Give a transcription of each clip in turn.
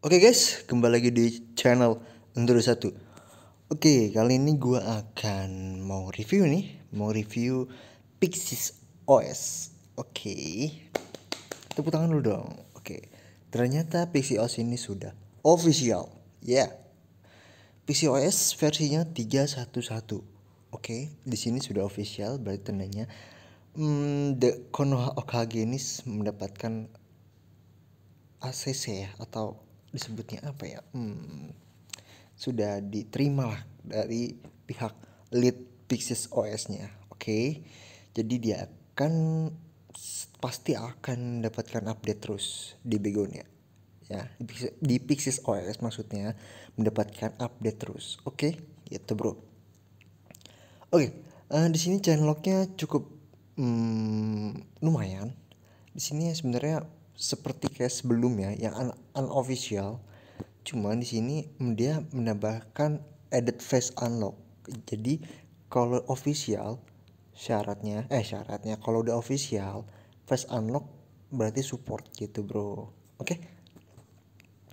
Oke okay guys, kembali lagi di channel Enduro Satu. Oke, okay, kali ini gue akan mau review nih Mau review Pixies OS Oke okay. Tepuk tangan dulu dong Oke, okay. ternyata Pixies OS ini sudah official Ya yeah. Pixies OS versinya 311 Oke, okay. di sini sudah official berarti tandanya hmm, The Konoha Okagenis mendapatkan ACC ya atau disebutnya apa ya hmm, sudah diterima lah dari pihak lead Pixis OS-nya oke okay? jadi dia akan pasti akan mendapatkan update terus di Begonia ya di Pixis OS maksudnya mendapatkan update terus oke okay? gitu bro oke okay, uh, eh, di sini channel lognya cukup hmm, lumayan di sini sebenarnya seperti kayak sebelumnya yang un unofficial cuman di sini dia menambahkan added face unlock jadi kalau official syaratnya eh syaratnya kalau udah official face unlock berarti support gitu bro oke okay?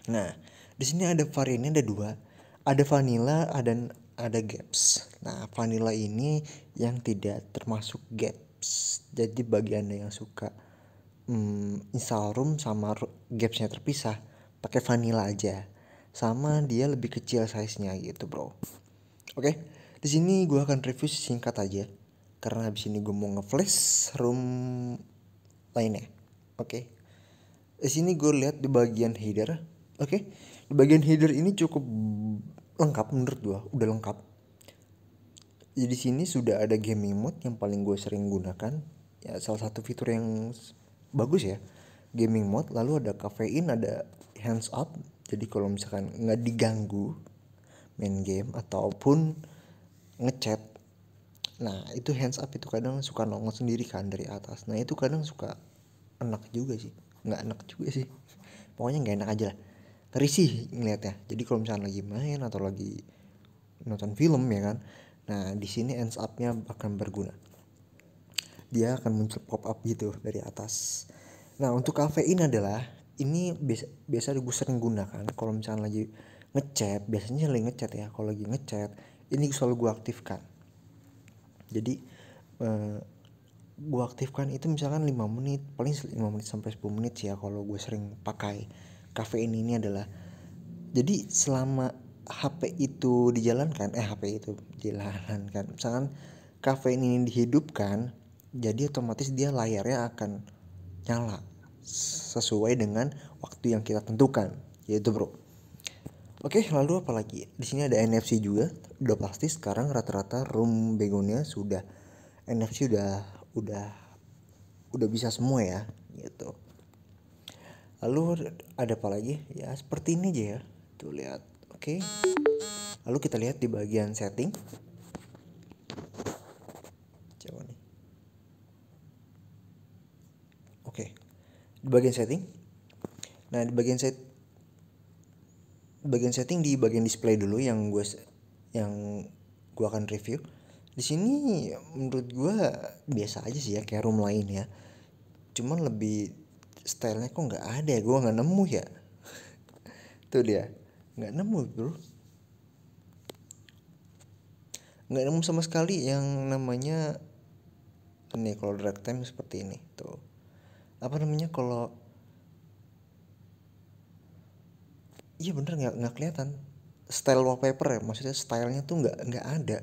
nah di sini ada variannya ada dua ada vanilla ada ada gaps nah vanilla ini yang tidak termasuk gaps jadi bagi anda yang suka hmm, install room sama gapsnya terpisah pakai vanilla aja sama dia lebih kecil size nya gitu bro oke okay? di sini gue akan review singkat aja karena habis ini gue mau ngeflash room lainnya oke okay? di sini gue lihat di bagian header oke okay? di bagian header ini cukup lengkap menurut gue udah lengkap jadi sini sudah ada gaming mode yang paling gue sering gunakan ya salah satu fitur yang bagus ya gaming mode lalu ada kafein ada hands up jadi kalau misalkan nggak diganggu main game ataupun ngechat nah itu hands up itu kadang suka nongol sendiri kan dari atas nah itu kadang suka enak juga sih nggak enak juga sih pokoknya nggak enak aja lah risih ngeliatnya jadi kalau misalkan lagi main atau lagi nonton film ya kan nah di sini hands upnya akan berguna dia akan muncul pop up gitu dari atas nah untuk kafein adalah ini biasa biasa gue sering gunakan kalau misalnya lagi ngechat biasanya lagi ngechat ya kalau lagi ngechat ini selalu gue aktifkan jadi eh, gue aktifkan itu misalkan 5 menit paling 5 menit sampai 10 menit sih ya kalau gue sering pakai kafein ini adalah jadi selama HP itu dijalankan eh HP itu dijalankan misalkan kafein ini dihidupkan jadi otomatis dia layarnya akan nyala sesuai dengan waktu yang kita tentukan yaitu bro oke lalu apa lagi di sini ada NFC juga udah pasti sekarang rata-rata room begonia sudah NFC udah udah udah bisa semua ya gitu lalu ada apa lagi ya seperti ini aja ya tuh lihat oke lalu kita lihat di bagian setting di bagian setting nah di bagian set bagian setting di bagian display dulu yang gue yang gue akan review di sini menurut gue biasa aja sih ya kayak room lain ya cuman lebih stylenya kok nggak ada ya gue nggak nemu ya tuh dia nggak nemu bro nggak nemu sama sekali yang namanya ini kalau drag time seperti ini tuh apa namanya kalau iya bener nggak nggak kelihatan style wallpaper ya maksudnya stylenya tuh nggak nggak ada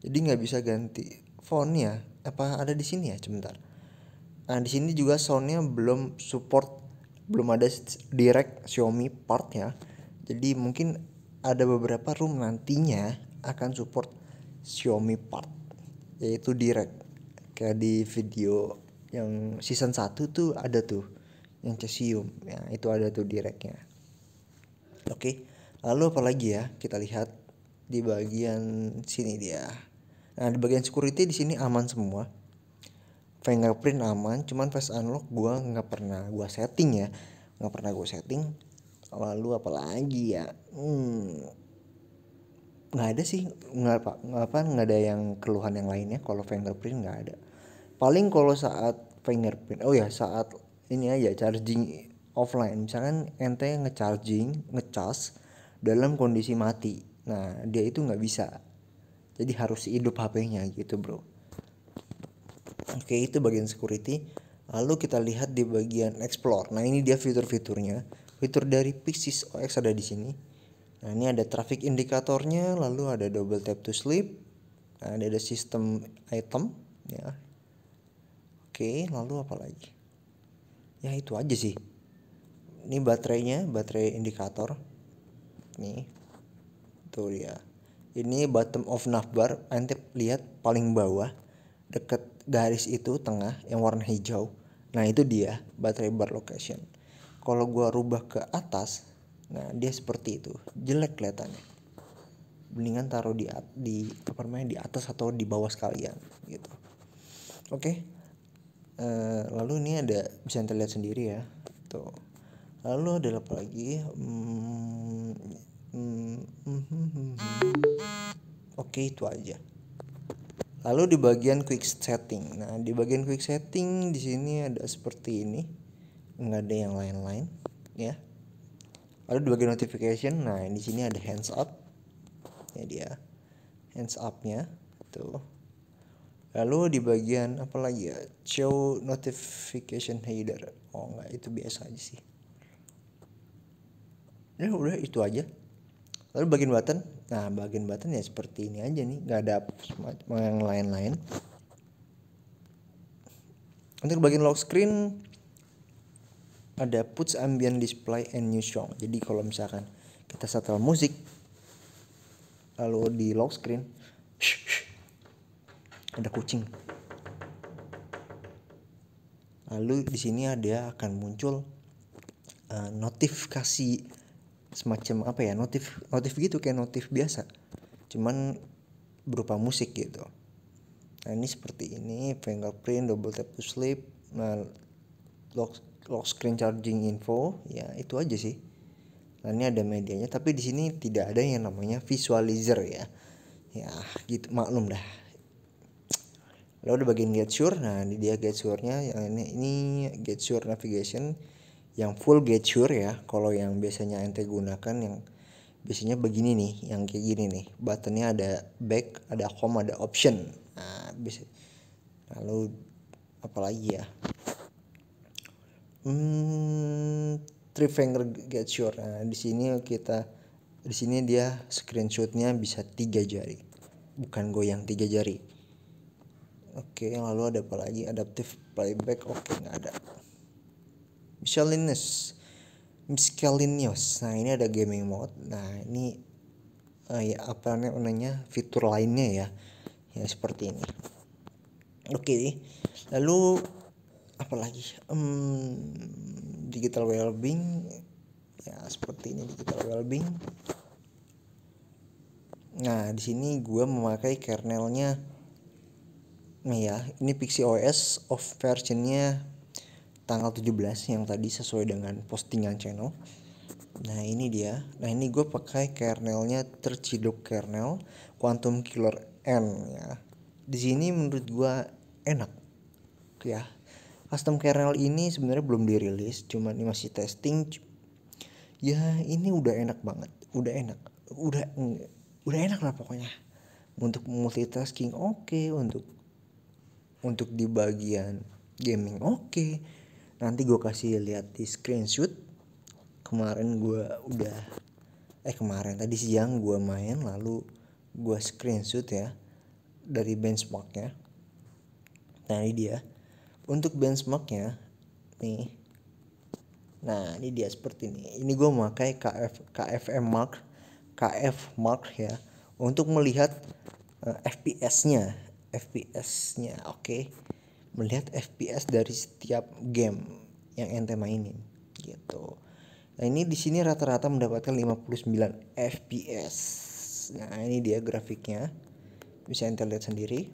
jadi nggak bisa ganti fontnya apa ada di sini ya sebentar nah di sini juga soundnya belum support belum ada direct Xiaomi Part ya jadi mungkin ada beberapa room nantinya akan support Xiaomi part yaitu direct kayak di video yang season 1 tuh ada tuh yang cesium ya itu ada tuh direknya oke lalu apalagi ya kita lihat di bagian sini dia nah di bagian security di sini aman semua fingerprint aman cuman face unlock gua nggak pernah gua setting ya nggak pernah gua setting lalu apalagi ya hmm nggak ada sih nggak apa nggak nggak ada yang keluhan yang lainnya kalau fingerprint nggak ada paling kalau saat fingerprint oh ya saat ini aja charging offline misalkan ente ngecharging ngecas dalam kondisi mati nah dia itu nggak bisa jadi harus hidup HP-nya gitu bro oke itu bagian security lalu kita lihat di bagian explore nah ini dia fitur-fiturnya fitur dari Pixis OX ada di sini nah ini ada traffic indikatornya lalu ada double tap to sleep nah, ada ada sistem item ya Oke, lalu apa lagi? Ya itu aja sih. Ini baterainya, baterai indikator. Nih. Tuh dia. Ini bottom of navbar, nanti lihat paling bawah deket garis itu tengah yang warna hijau. Nah, itu dia baterai bar location. Kalau gua rubah ke atas, nah dia seperti itu. Jelek kelihatannya mendingan taruh di di apa namanya di atas atau di bawah sekalian gitu. Oke. Okay? Eh, lalu ini ada bisa terlihat sendiri ya tuh lalu ada apa lagi hmm hmm, hmm, hmm, hmm. oke itu aja lalu di bagian quick setting nah di bagian quick setting di sini ada seperti ini nggak ada yang lain-lain ya lalu di bagian notification nah di sini ada hands up ya dia hands upnya tuh lalu di bagian apa lagi ya show notification header oh enggak itu biasa aja sih ya udah itu aja lalu bagian button nah bagian button ya seperti ini aja nih nggak ada yang lain-lain untuk bagian lock screen ada puts ambient display and new song jadi kalau misalkan kita setel musik lalu di lock screen ada kucing lalu di sini ada akan muncul uh, notifikasi semacam apa ya notif notif gitu kayak notif biasa cuman berupa musik gitu nah ini seperti ini fingerprint double tap to sleep nah, lock lock screen charging info ya itu aja sih nah ini ada medianya tapi di sini tidak ada yang namanya visualizer ya ya gitu maklum dah lalu di bagian get sure nah ini dia get sure nya yang ini ini get sure navigation yang full get sure ya kalau yang biasanya ente gunakan yang biasanya begini nih yang kayak gini nih buttonnya ada back ada home ada option nah bisa lalu apalagi ya hmm three finger get sure nah di sini kita di sini dia screenshotnya bisa tiga jari bukan goyang tiga jari oke okay, lalu ada apa lagi adaptive playback oke okay, nggak ada miscellaneous miscellaneous nah ini ada gaming mode nah ini uh, ya apa namanya fitur lainnya ya ya seperti ini oke okay. lalu lagi? um, digital wellbeing ya seperti ini digital wellbeing nah di sini gue memakai kernelnya nih ya ini Pixie OS of versionnya tanggal 17 yang tadi sesuai dengan postingan channel nah ini dia nah ini gue pakai kernelnya terciduk kernel quantum killer n ya di sini menurut gue enak ya custom kernel ini sebenarnya belum dirilis cuman ini masih testing ya ini udah enak banget udah enak udah udah enak lah pokoknya untuk multitasking oke okay. untuk untuk di bagian gaming oke okay. nanti gue kasih lihat di screenshot kemarin gue udah eh kemarin tadi siang gue main lalu gue screenshot ya dari benchmarknya nah ini dia untuk benchmarknya nih nah ini dia seperti ini ini gue memakai KF KFM Mark KF Mark ya untuk melihat uh, eh, FPS-nya FPS-nya, oke. Okay? Melihat FPS dari setiap game yang ente mainin gitu. Nah, ini di sini rata-rata mendapatkan 59 FPS. Nah, ini dia grafiknya. Bisa ente lihat sendiri.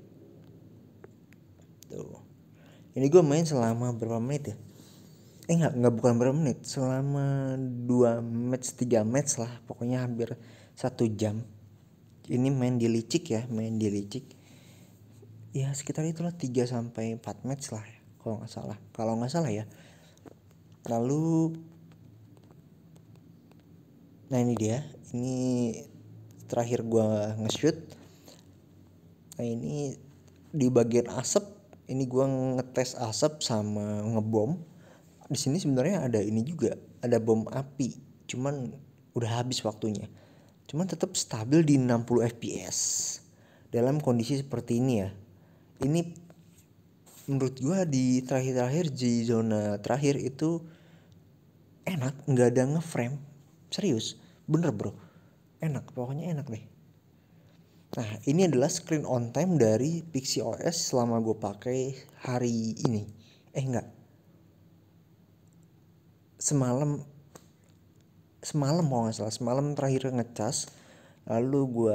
Tuh. Ini gue main selama berapa menit ya? Eh enggak enggak bukan berapa menit, selama 2 match 3 match lah, pokoknya hampir satu jam. Ini main di licik ya, main di licik ya sekitar itulah 3 sampai 4 match lah kalau nggak salah kalau nggak salah ya lalu nah ini dia ini terakhir gua nge-shoot nah ini di bagian asap ini gua ngetes asap sama ngebom di sini sebenarnya ada ini juga ada bom api cuman udah habis waktunya cuman tetap stabil di 60 fps dalam kondisi seperti ini ya ini menurut gue di terakhir-terakhir di zona terakhir itu enak nggak ada ngeframe serius bener bro enak pokoknya enak deh nah ini adalah screen on time dari Pixie OS selama gue pakai hari ini eh enggak semalam semalam mau nggak salah semalam terakhir ngecas lalu gue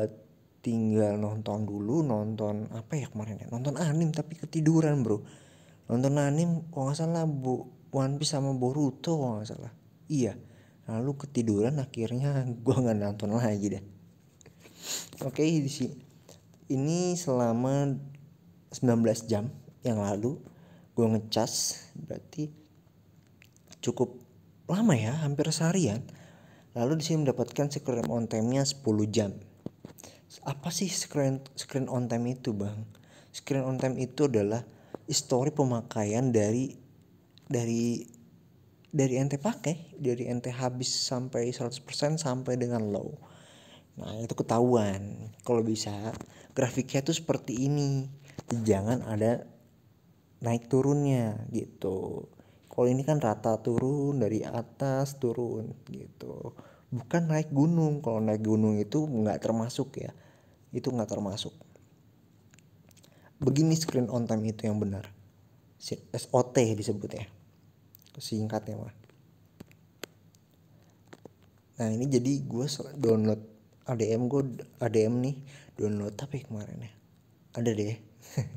tinggal nonton dulu nonton apa ya kemarin ya nonton anim tapi ketiduran bro nonton anim kalau nggak salah bu One Piece sama Boruto kalau nggak salah iya lalu ketiduran akhirnya gua nggak nonton lagi deh oke okay, sini ini selama 19 jam yang lalu gua ngecas berarti cukup lama ya hampir seharian lalu di sini mendapatkan screen on time-nya 10 jam apa sih screen screen on time itu bang screen on time itu adalah histori pemakaian dari dari dari ente pakai dari ente habis sampai 100% sampai dengan low nah itu ketahuan kalau bisa grafiknya tuh seperti ini jangan ada naik turunnya gitu kalau ini kan rata turun dari atas turun gitu bukan naik gunung kalau naik gunung itu nggak termasuk ya itu nggak termasuk begini screen on time itu yang benar SOT disebutnya singkatnya mah nah ini jadi gue download ADM gue ADM nih download tapi ya kemarin ya ada deh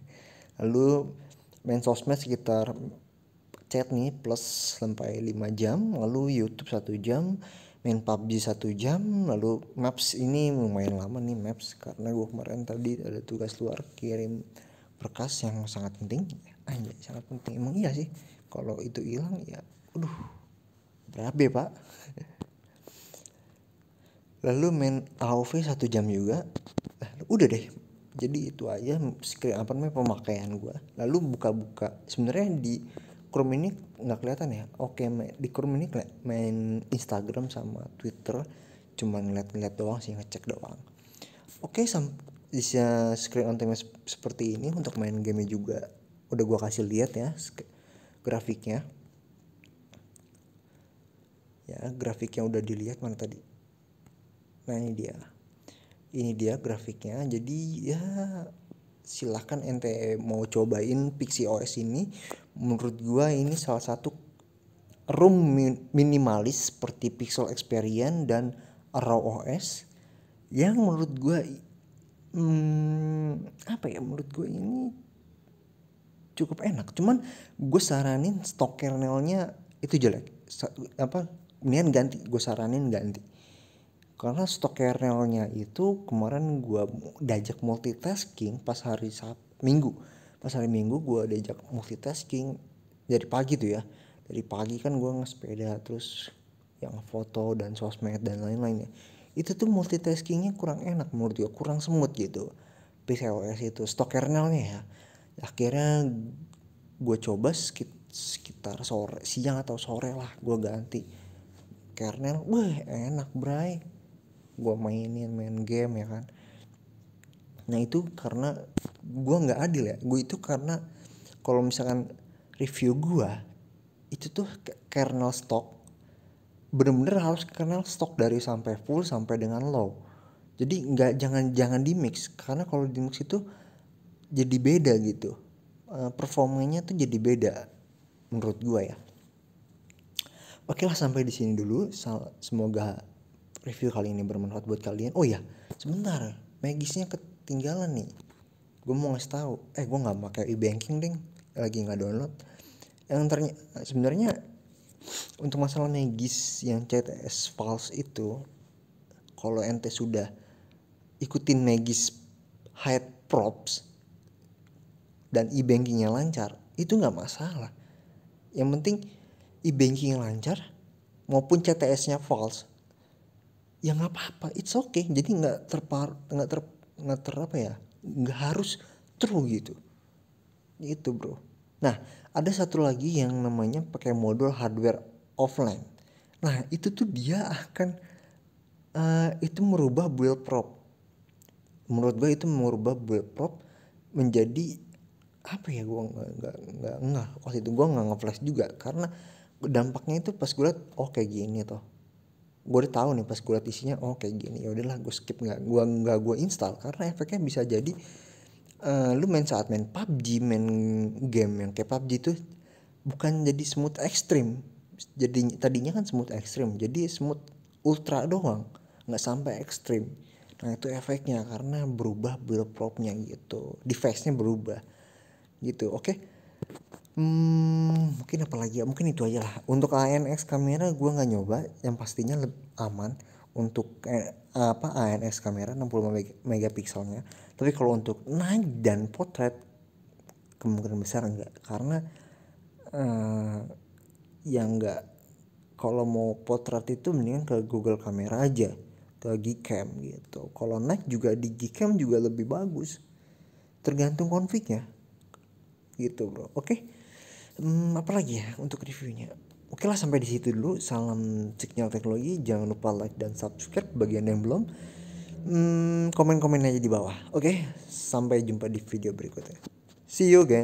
lalu main sosmed sekitar chat nih plus sampai 5 jam lalu YouTube satu jam main PUBG satu jam lalu maps ini lumayan lama nih maps karena gue kemarin tadi ada tugas luar kirim berkas yang sangat penting aja sangat penting emang iya sih kalau itu hilang ya aduh berabe pak lalu main AOV satu jam juga udah deh jadi itu aja screen apa namanya pemakaian gue lalu buka-buka sebenarnya di Chrome ini nggak kelihatan ya oke di Chrome ini main Instagram sama Twitter cuma ngeliat-ngeliat doang sih ngecek doang oke bisa screen on time seperti ini untuk main game juga udah gua kasih lihat ya grafiknya ya grafiknya udah dilihat mana tadi nah ini dia ini dia grafiknya jadi ya silahkan ente mau cobain Pixie OS ini menurut gua ini salah satu room minimalis seperti Pixel Experience dan RAW OS yang menurut gua hmm, apa ya menurut gua ini cukup enak cuman gue saranin stok kernelnya itu jelek apa mendingan ganti gue saranin ganti karena stok kernelnya itu kemarin gue diajak multitasking pas hari Sab Minggu pas hari Minggu gue diajak multitasking dari pagi tuh ya dari pagi kan gue ngesepeda terus yang foto dan sosmed dan lain-lainnya itu tuh multitaskingnya kurang enak menurut gue kurang semut gitu PCOS itu stok kernelnya ya akhirnya gue coba sekitar sore siang atau sore lah gue ganti kernel wah enak bray gue mainin main game ya kan nah itu karena gue nggak adil ya gue itu karena kalau misalkan review gue itu tuh kernel stock bener-bener harus kernel stock dari sampai full sampai dengan low jadi nggak jangan jangan di mix karena kalau di mix itu jadi beda gitu eh, performanya tuh jadi beda menurut gue ya oke lah sampai di sini dulu semoga review kali ini bermanfaat buat kalian oh ya sebentar magisnya ketinggalan nih gue mau ngasih tahu eh gue nggak pakai e banking ding lagi nggak download yang ternyata sebenarnya untuk masalah magis yang CTS false itu kalau ente sudah ikutin magis hide props dan e-bankingnya lancar itu nggak masalah yang penting e-bankingnya lancar maupun CTS-nya false ya nggak apa-apa it's okay jadi nggak terpar nggak ter nggak ter apa ya nggak harus true gitu itu bro nah ada satu lagi yang namanya pakai modul hardware offline nah itu tuh dia akan uh, itu merubah build prop menurut gue itu merubah build prop menjadi apa ya gue nggak nggak nggak nggak waktu itu gue nggak ngeflash juga karena dampaknya itu pas gue liat oh kayak gini toh gue udah tahu nih pas gue liat isinya oh kayak gini ya udahlah gue skip nggak gue nggak gue install karena efeknya bisa jadi uh, lu main saat main PUBG main game yang kayak PUBG itu bukan jadi smooth ekstrim jadi tadinya kan smooth ekstrim jadi smooth ultra doang nggak sampai ekstrim nah itu efeknya karena berubah build propnya gitu device nya berubah gitu oke okay? hmm, mungkin apa lagi ya mungkin itu aja lah untuk ANX kamera gue nggak nyoba yang pastinya lebih aman untuk eh, apa ANX kamera 65 megapikselnya tapi kalau untuk night dan potret kemungkinan besar enggak karena eh, yang enggak kalau mau potret itu mendingan ke Google kamera aja ke Gcam gitu kalau night juga di Gcam juga lebih bagus tergantung konfliknya gitu bro oke okay? hmm, apa lagi ya untuk reviewnya Oke lah sampai di situ dulu. Salam signal teknologi. Jangan lupa like dan subscribe bagian yang belum. Hmm, komen-komen aja di bawah. Oke, sampai jumpa di video berikutnya. See you guys.